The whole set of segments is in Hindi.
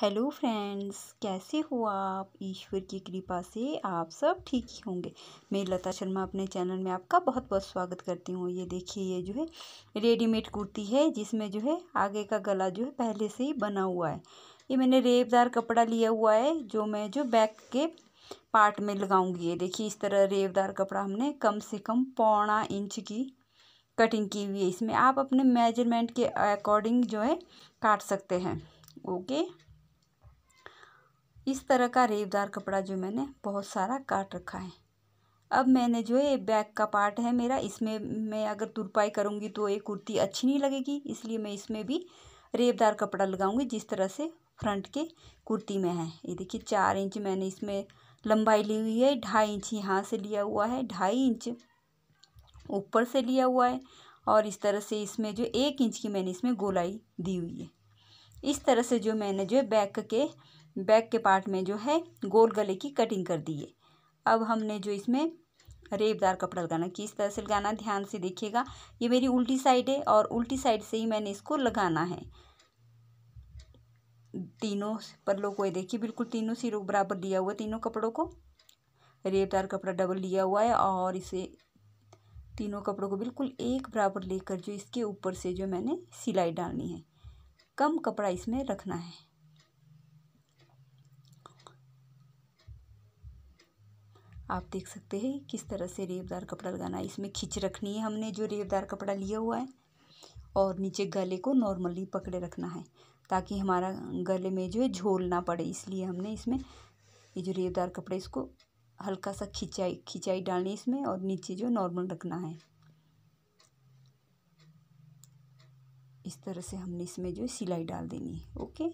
हेलो फ्रेंड्स कैसे हो आप ईश्वर की कृपा से आप सब ठीक ही होंगे मैं लता शर्मा अपने चैनल में आपका बहुत बहुत स्वागत करती हूँ ये देखिए ये जो है रेडीमेड कुर्ती है जिसमें जो है आगे का गला जो है पहले से ही बना हुआ है ये मैंने रेबदार कपड़ा लिया हुआ है जो मैं जो बैक के पार्ट में लगाऊंगी ये देखिए इस तरह रेबदार कपड़ा हमने कम से कम पौना इंच की कटिंग की हुई है इसमें आप अपने मेजरमेंट के अकॉर्डिंग जो है काट सकते हैं ओके इस तरह का रेबदार कपड़ा जो मैंने बहुत सारा काट रखा है अब मैंने जो है बैक का पार्ट है मेरा इसमें मैं अगर तुरपाई करूँगी तो ये कुर्ती अच्छी नहीं लगेगी इसलिए मैं इसमें भी रेबदार कपड़ा लगाऊंगी जिस तरह से फ्रंट के कुर्ती में है ये देखिए चार इंच मैंने इसमें लंबाई ली हुई है ढाई इंच यहाँ से लिया हुआ है ढाई इंच ऊपर से लिया हुआ है और इस तरह से इसमें जो एक इंच की मैंने इसमें गोलाई दी हुई है इस तरह से जो मैंने जो है बैक के बैक के पार्ट में जो है गोल गले की कटिंग कर दी है अब हमने जो इसमें रेबदार कपड़ा लगाना किस तरह से लगाना ध्यान से देखिएगा ये मेरी उल्टी साइड है और उल्टी साइड से ही मैंने इसको लगाना है तीनों पल्लों को ये देखिए बिल्कुल तीनों सिरों बराबर दिया हुआ तीनों कपड़ों को रेबदार कपड़ा डबल लिया हुआ है और इसे तीनों कपड़ों को बिल्कुल एक बराबर लेकर जो इसके ऊपर से जो मैंने सिलाई डालनी है कम कपड़ा इसमें रखना है आप देख सकते हैं किस तरह से रेबदार कपड़ा लगाना है इसमें खिंच रखनी है हमने जो रेबदार कपड़ा लिया हुआ है और नीचे गले को नॉर्मली पकड़े रखना है ताकि हमारा गले में जो है झोल ना पड़े इसलिए हमने इसमें ये जो रेबदार कपड़े इसको हल्का सा खिंचाई खिंचाई डालनी इसमें और नीचे जो नॉर्मल रखना है इस तरह से हमने इसमें जो सिलाई डाल देनी है ओके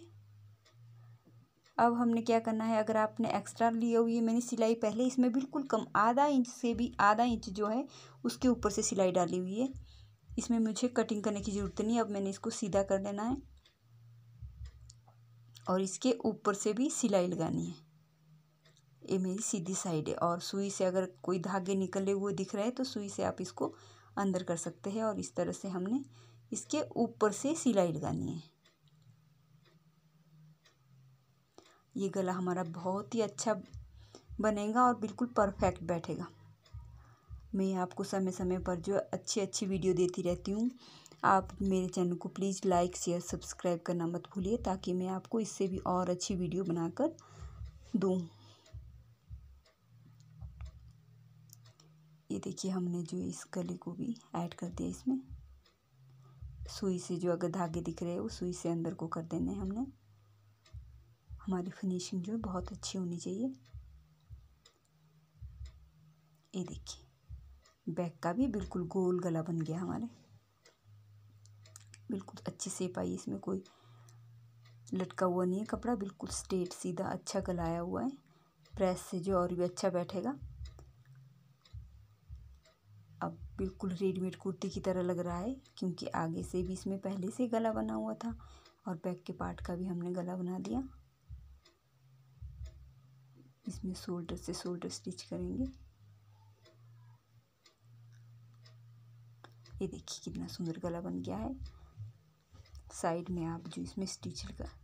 अब हमने क्या करना है अगर आपने एक्स्ट्रा लिया हुई है मैंने सिलाई पहले इसमें बिल्कुल कम आधा इंच से भी आधा इंच जो है उसके ऊपर से सिलाई डाली हुई है इसमें मुझे कटिंग करने की ज़रूरत नहीं अब मैंने इसको सीधा कर देना है और इसके ऊपर से भी सिलाई लगानी है ये मेरी सीधी साइड है और सुई से अगर कोई धागे निकले हुए दिख रहे हैं तो सुई से आप इसको अंदर कर सकते हैं और इस तरह से हमने इसके ऊपर से सिलाई लगानी है ये गला हमारा बहुत ही अच्छा बनेगा और बिल्कुल परफेक्ट बैठेगा मैं आपको समय समय पर जो अच्छी अच्छी वीडियो देती रहती हूँ आप मेरे चैनल को प्लीज़ लाइक शेयर सब्सक्राइब करना मत भूलिए ताकि मैं आपको इससे भी और अच्छी वीडियो बनाकर दूँ ये देखिए हमने जो इस गले को भी ऐड कर दिया इसमें सुई से जो अगर धागे दिख रहे हैं वो सुई से अंदर को कर देने हैं हमने हमारी फिनिशिंग जो है बहुत अच्छी होनी चाहिए ये देखिए बैक का भी बिल्कुल गोल गला बन गया हमारे बिल्कुल अच्छी सेप आई इसमें कोई लटका हुआ नहीं है कपड़ा बिल्कुल स्ट्रेट सीधा अच्छा गलाया हुआ है प्रेस से जो और भी अच्छा बैठेगा अब बिल्कुल रेडीमेड कुर्ती की तरह लग रहा है क्योंकि आगे से भी इसमें पहले से गला बना हुआ था और बैक के पार्ट का भी हमने गला बना दिया इसमें शोल्डर से शोल्डर स्टिच करेंगे ये देखिए कितना सुंदर गला बन गया है साइड में आप जो इसमें स्टिच का